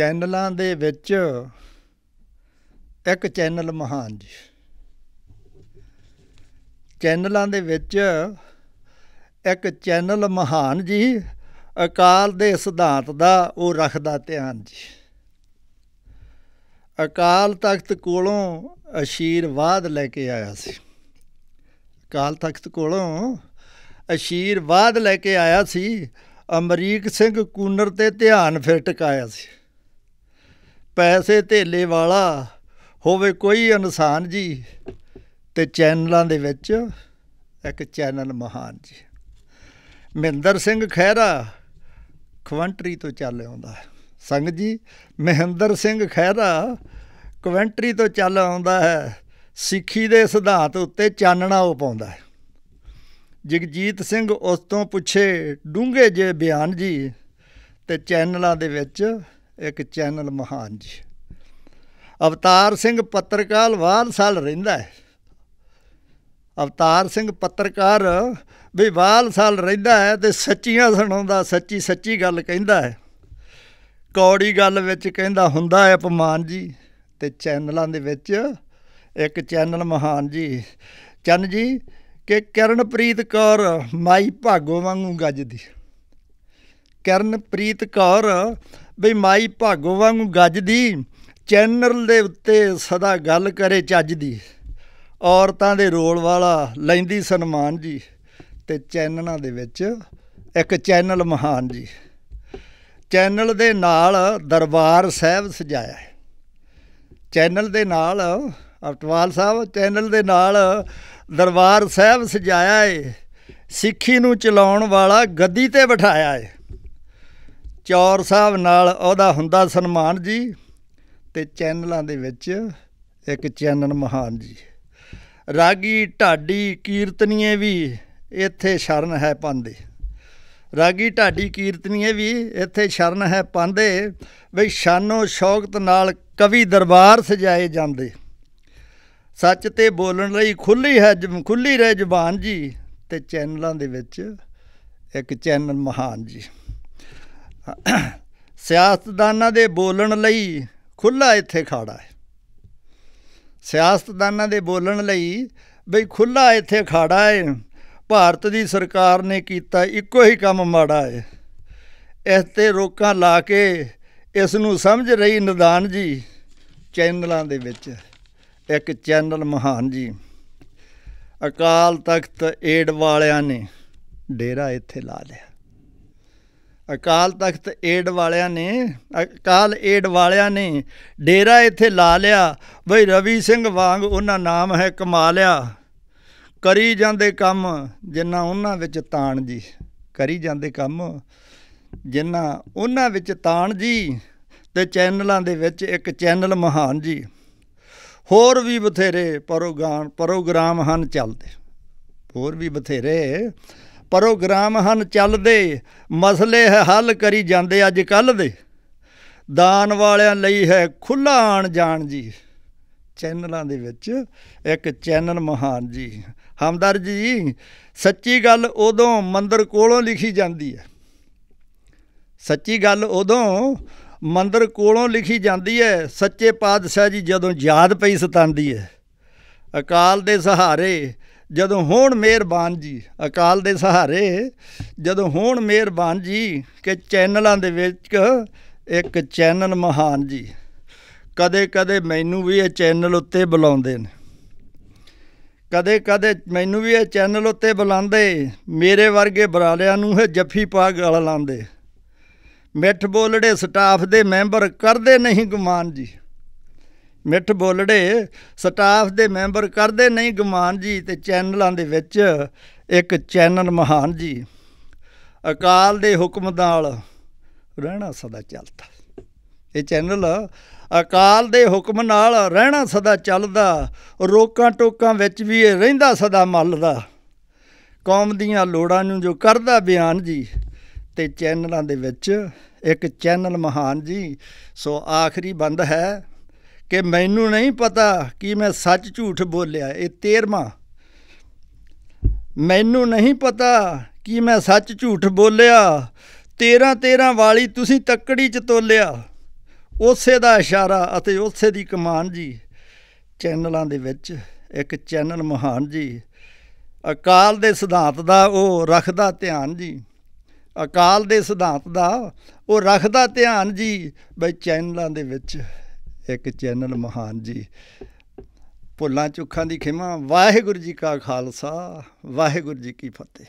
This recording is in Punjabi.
ਚੈਨਲਾਂ ਦੇ ਵਿੱਚ ਇੱਕ ਚੈਨਲ ਮਹਾਨ ਜੀ ਚੈਨਲਾਂ ਦੇ ਵਿੱਚ ਇੱਕ ਚੈਨਲ ਮਹਾਨ ਜੀ ਅਕਾਲ ਦੇ ਸਿਧਾਂਤ ਦਾ ਉਹ ਰੱਖਦਾ ਧਿਆਨ ਜੀ ਅਕਾਲ ਤਖਤ ਕੋਲੋਂ ਅਸ਼ੀਰਵਾਦ ਲੈ ਕੇ ਆਇਆ ਸੀ ਅਕਾਲ ਤਖਤ ਕੋਲੋਂ ਅਸ਼ੀਰਵਾਦ ਲੈ ਕੇ ਆਇਆ ਸੀ ਅਮਰੀਕ ਸਿੰਘ ਕੂਨਰ ਤੇ ਧਿਆਨ ਫਿਰ ਟਿਕਾਇਆ ਸੀ ਪੈਸੇ ਧੇਲੇ ਵਾਲਾ ਹੋਵੇ ਕੋਈ ਇਨਸਾਨ ਜੀ ਤੇ ਚੈਨਲਾਂ ਦੇ ਵਿੱਚ ਇੱਕ ਚੈਨਲ ਮਹਾਨ ਜੀ ਮਹਿੰਦਰ ਸਿੰਘ ਖਹਿਰਾ ਕਵੈਂਟਰੀ ਤੋਂ ਚੱਲ ਆਉਂਦਾ ਸੰਗ ਜੀ ਮਹਿੰਦਰ ਸਿੰਘ ਖਹਿਰਾ ਕਵੈਂਟਰੀ ਤੋਂ ਚੱਲ ਆਉਂਦਾ ਹੈ ਸਿੱਖੀ ਦੇ ਸਿਧਾਂਤ ਉੱਤੇ ਚਾਨਣਾ ਉਹ ਪਾਉਂਦਾ ਜਗਜੀਤ ਸਿੰਘ ਉਸ ਤੋਂ ਪੁੱਛੇ ਡੂੰਘੇ ਜੇ ਬਿਆਨ ਜੀ ਤੇ ਚੈਨਲਾਂ ਦੇ ਵਿੱਚ ਇੱਕ ਚੈਨਲ ਮਹਾਨ ਜੀ ਅਵਤਾਰ ਸਿੰਘ ਪੱਤਰਕਾਰ ਵਾਲ ਸਾਲ ਰਹਿੰਦਾ ਹੈ ਅਵਤਾਰ ਸਿੰਘ ਪੱਤਰਕਾਰ ਵੀ ਵਾਲ ਸਾਲ ਰਹਿੰਦਾ ਹੈ ਤੇ ਸੱਚੀਆਂ ਸੁਣਾਉਂਦਾ ਸੱਚੀ ਸੱਚੀ ਗੱਲ ਕਹਿੰਦਾ ਹੈ ਕੌੜੀ ਗੱਲ ਵਿੱਚ ਕਹਿੰਦਾ ਹੁੰਦਾ ਹੈ ਅਪਮਾਨ ਜੀ ਤੇ ਚੈਨਲਾਂ ਦੇ ਵਿੱਚ ਇੱਕ ਚੈਨਲ ਮਹਾਨ ਜੀ ਚੰਨ ਜੀ ਕਿ ਕਿਰਨਪ੍ਰੀਤ ਕੌਰ ਮਾਈ ਭਾਗੋ ਵਾਂਗੂ ਗੱਜਦੀ ਕਿਰਨਪ੍ਰੀਤ ਕੌਰ ਬਈ ਮਾਈ ਭਾਗੋ ਵਾਂਗੂ ਗੱਜਦੀ ਚੈਨਲ ਦੇ ਉੱਤੇ ਸਦਾ ਗੱਲ ਕਰੇ ਚੱਜ ਦੀ ਔਰਤਾਂ ਦੇ ਰੋਲ ਵਾਲਾ ਲੈਂਦੀ ਸਨਮਾਨ ਜੀ ਤੇ ਚੈਨਲਾਂ ਦੇ ਵਿੱਚ ਇੱਕ ਚੈਨਲ ਮਹਾਨ ਜੀ ਚੈਨਲ ਦੇ ਨਾਲ ਦਰਬਾਰ ਸਾਹਿਬ ਸਜਾਇਆ ਚੈਨਲ ਦੇ ਨਾਲ ਅਟਵਾਲ ਸਾਹਿਬ ਚੈਨਲ ਦੇ ਨਾਲ ਦਰਬਾਰ ਸਾਹਿਬ ਸਜਾਇਆ ਏ ਸਿੱਖੀ ਨੂੰ ਚਲਾਉਣ ਵਾਲਾ ਗੱਦੀ ਤੇ ਬਿਠਾਇਆ ਏ ਚੌਰ ਸਾਹਿਬ ਨਾਲ ਉਹਦਾ ਹੁੰਦਾ ਸਨਮਾਨ ਜੀ ਤੇ ਚੈਨਲਾਂ ਦੇ ਵਿੱਚ ਇੱਕ ਚੈਨਲ ਮਹਾਨ ਜੀ ਰਾਗੀ ਢਾਡੀ ਕੀਰਤਨੀਏ ਵੀ ਇੱਥੇ ਸ਼ਰਨ ਹੈ ਪਾਂਦੇ ਰਾਗੀ ਢਾਡੀ ਕੀਰਤਨੀਏ ਵੀ ਇੱਥੇ ਸ਼ਰਨ ਹੈ ਪਾਂਦੇ ਬਈ ਸ਼ਾਨੋ ਸ਼ੌਕਤ ਨਾਲ ਕਵੀ ਦਰਬਾਰ ਸਜਾਏ ਜਾਂਦੇ ਸੱਚ ਤੇ ਬੋਲਣ ਲਈ ਖੁੱਲੀ ਹੈ ਖੁੱਲੀ ਰਹਿ ਜ਼ੁਬਾਨ ਜੀ ਤੇ ਚੈਨਲਾਂ ਦੇ ਵਿੱਚ ਇੱਕ ਚੈਨਲ ਮਹਾਨ ਜੀ ਸਿਆਸਤਦਾਨਾਂ ਦੇ ਬੋਲਣ ਲਈ ਖੁੱਲਾ ਇੱਥੇ ਖਾੜਾ ਹੈ ਸਿਆਸਤਦਾਨਾਂ ਦੇ ਬੋਲਣ ਲਈ ਬਈ ਖੁੱਲਾ ਇੱਥੇ ਖਾੜਾ ਹੈ ਭਾਰਤ ਦੀ ਸਰਕਾਰ ਨੇ ਕੀਤਾ ਇੱਕੋ ਹੀ ਕੰਮ ਮਾੜਾ ਹੈ ਇਸ ਤੇ ਰੋਕਾਂ ਲਾ ਕੇ ਇਸ ਨੂੰ ਸਮਝ ਰਹੀ ਨਿਦਾਨ ਜੀ ਚੈਨਲਾਂ ਦੇ ਵਿੱਚ ਇੱਕ ਚੈਨਲ ਮਹਾਨ ਜੀ ਅਕਾਲ ਤਖਤ ਏਡ ਵਾਲਿਆਂ ਨੇ ਡੇਰਾ ਇੱਥੇ ਲਾ ਲਿਆ ਅਕਾਲ ਤਖਤ ਏਡ ਵਾਲਿਆਂ ਨੇ ਅਕਾਲ ਏਡ ਵਾਲਿਆਂ ਨੇ ਡੇਰਾ ਇੱਥੇ ਲਾ ਲਿਆ ਬਈ ਰਵੀ ਸਿੰਘ ਵਾਂਗ ਉਹਨਾਂ ਨਾਮ ਹੈ ਕਮਾ ਲਿਆ ਕਰੀ ਜਾਂਦੇ ਕੰਮ ਜਿੰਨਾ ਉਹਨਾਂ ਵਿੱਚ ਤਾਣ ਜੀ ਕਰੀ ਜਾਂਦੇ ਕੰਮ ਜਿੰਨਾ ਉਹਨਾਂ ਵਿੱਚ ਤਾਣ ਜੀ ਤੇ ਚੈਨਲਾਂ ਦੇ ਵਿੱਚ ਇੱਕ ਚੈਨਲ ਮਹਾਨ ਜੀ ਹੋਰ ਵੀ ਬਥੇਰੇ ਪ੍ਰੋਗਰਾਮ ਪ੍ਰੋਗਰਾਮ ਹਨ ਚੱਲਦੇ ਹੋਰ ਵੀ ਬਥੇਰੇ ਪ੍ਰੋਗਰਾਮ ਹਨ ਚੱਲਦੇ ਮਸਲੇ ਹੱਲ ਕਰੀ ਜਾਂਦੇ ਅੱਜ ਕੱਲ ਦੇ ਦਾਨ ਵਾਲਿਆਂ ਲਈ ਹੈ ਖੁੱਲਾ ਆਣ ਜਾਣ ਜੀ ਚੈਨਲਾਂ ਦੇ ਵਿੱਚ ਇੱਕ ਚੈਨਲ ਮਹਾਨ ਜੀ ਹਮਦਰ ਜੀ ਸੱਚੀ ਗੱਲ ਉਦੋਂ ਮੰਦਰ ਕੋਲੋਂ ਲਿਖੀ ਜਾਂਦੀ ਹੈ ਸੱਚੀ ਗੱਲ ਉਦੋਂ ਮੰਦਰ ਕੋਲੋਂ ਲਿਖੀ ਜਾਂਦੀ ਹੈ ਸੱਚੇ ਪਾਤਸ਼ਾਹ ਜੀ ਜਦੋਂ ਯਾਦ ਪਈ ਸਤਾਂਦੀ ਹੈ ਅਕਾਲ ਦੇ ਸਹਾਰੇ ਜਦੋਂ ਹੋਣ ਮਿਹਰਬਾਨ ਜੀ ਅਕਾਲ ਦੇ ਸਹਾਰੇ ਜਦੋਂ ਹੋਣ ਮਿਹਰਬਾਨ ਜੀ ਕਿ ਚੈਨਲਾਂ ਦੇ ਵਿੱਚ ਇੱਕ ਚੈਨਲ ਮਹਾਨ ਜੀ ਕਦੇ-ਕਦੇ ਮੈਨੂੰ ਵੀ ਇਹ ਚੈਨਲ ਉੱਤੇ ਬੁਲਾਉਂਦੇ ਨੇ ਕਦੇ-ਕਦੇ ਮੈਨੂੰ ਵੀ ਇਹ ਚੈਨਲ ਉੱਤੇ ਬੁਲਾਉਂਦੇ ਮੇਰੇ ਵਰਗੇ ਬਰਾਲਿਆਂ ਨੂੰ ਇਹ ਜੱਫੀ ਪਾ ਗਲ ਲਾਉਂਦੇ ਮਿੱਠ ਬੋਲੜੇ ਸਟਾਫ ਦੇ ਮੈਂਬਰ ਕਰਦੇ ਨਹੀਂ ਗੁਮਾਨ ਜੀ ਮਿੱਠ ਬੋਲੜੇ ਸਟਾਫ ਦੇ ਮੈਂਬਰ ਕਰਦੇ ਨਹੀਂ ਗਮਾਨ ਜੀ ਤੇ ਚੈਨਲਾਂ ਦੇ ਵਿੱਚ ਇੱਕ ਚੈਨਲ ਮਹਾਨ ਜੀ ਅਕਾਲ ਦੇ ਹੁਕਮ ਨਾਲ ਰਹਿਣਾ ਸਦਾ ਚੱਲਦਾ ਇਹ ਚੈਨਲ ਅਕਾਲ ਦੇ ਹੁਕਮ ਨਾਲ ਰਹਿਣਾ ਸਦਾ ਚੱਲਦਾ ਰੋਕਾਂ ਟੋਕਾਂ ਵਿੱਚ ਵੀ ਇਹ ਰਹਿੰਦਾ ਸਦਾ ਮੱਲਦਾ ਕੌਮ ਦੀਆਂ ਲੋੜਾਂ ਨੂੰ ਜੋ ਕਰਦਾ ਬਿਆਨ ਜੀ ਤੇ ਚੈਨਲਾਂ ਦੇ ਵਿੱਚ ਇੱਕ ਚੈਨਲ ਮਹਾਨ ਜੀ ਸੋ ਆਖਰੀ ਬੰਦ ਹੈ ਕਿ ਮੈਨੂੰ ਨਹੀਂ ਪਤਾ ਕਿ ਮੈਂ ਸੱਚ ਝੂਠ ਬੋਲਿਆ ਇਹ 13ਵਾਂ ਮੈਨੂੰ ਨਹੀਂ ਪਤਾ ਕਿ ਮੈਂ ਸੱਚ ਝੂਠ ਬੋਲਿਆ 13 13 ਵਾਲੀ ਤੁਸੀਂ ਤੱਕੜੀ ਚ ਤੋਲਿਆ ਉਸੇ ਦਾ ਇਸ਼ਾਰਾ ਅਤੇ ਉਸੇ ਦੀ ਕਮਾਨ ਜੀ ਚੈਨਲਾਂ ਦੇ ਵਿੱਚ ਇੱਕ ਚੈਨਲ ਮਹਾਨ ਜੀ ਅਕਾਲ ਦੇ ਸਿਧਾਂਤ ਦਾ ਉਹ ਰੱਖਦਾ ਧਿਆਨ ਜੀ ਅਕਾਲ ਦੇ ਸਿਧਾਂਤ ਦਾ ਉਹ ਰੱਖਦਾ ਧਿਆਨ ਜੀ ਬਈ ਚੈਨਲਾਂ ਦੇ ਵਿੱਚ ਇੱਕ ਚੈਨਲ ਮਹਾਨ ਜੀ ਭੁੱਲਾਂ ਚੁੱਖਾਂ ਦੀ ਖਿਮਾ ਵਾਹਿਗੁਰੂ ਜੀ ਕਾ ਖਾਲਸਾ ਵਾਹਿਗੁਰੂ ਜੀ ਕੀ ਫਤਿਹ